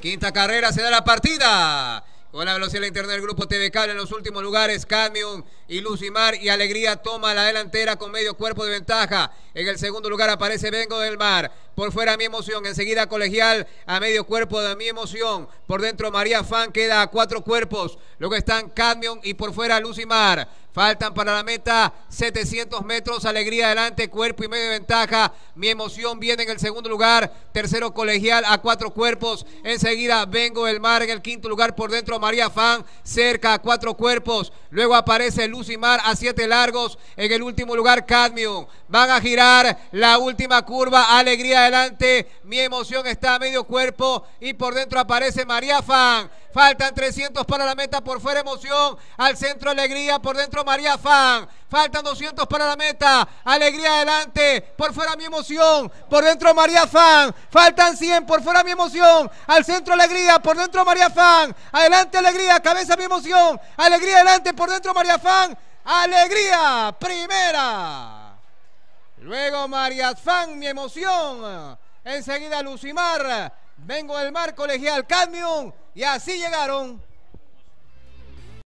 Quinta carrera se da la partida. Con la velocidad interna del grupo TV Cable en los últimos lugares, Cadmium y Lucimar y Alegría toma la delantera con medio cuerpo de ventaja. En el segundo lugar aparece Vengo del Mar. Por fuera mi emoción. Enseguida colegial a medio cuerpo de mi emoción. Por dentro María Fan queda a cuatro cuerpos. Luego están Cadmion y por fuera Lucimar. Faltan para la meta 700 metros. Alegría adelante, cuerpo y medio de ventaja. Mi emoción viene en el segundo lugar. Tercero colegial a cuatro cuerpos. Enseguida vengo del mar en el quinto lugar. Por dentro María Fan cerca a cuatro cuerpos. Luego aparece Luz mar a siete largos. En el último lugar, Cadmium. Van a girar la última curva. Alegría adelante. Mi emoción está a medio cuerpo. Y por dentro aparece María Fan. Faltan 300 para la meta. Por fuera emoción. Al centro alegría. Por dentro María Fan. Faltan 200 para la meta. Alegría adelante. Por fuera mi emoción. Por dentro María Fan. Faltan 100. Por fuera mi emoción. Al centro alegría. Por dentro María Fan. Adelante alegría. Cabeza mi emoción. Alegría adelante. Por dentro María Fan. Alegría. Primera. Luego María Fan mi emoción. Enseguida Lucimar. Vengo del mar al Cadmium y así llegaron.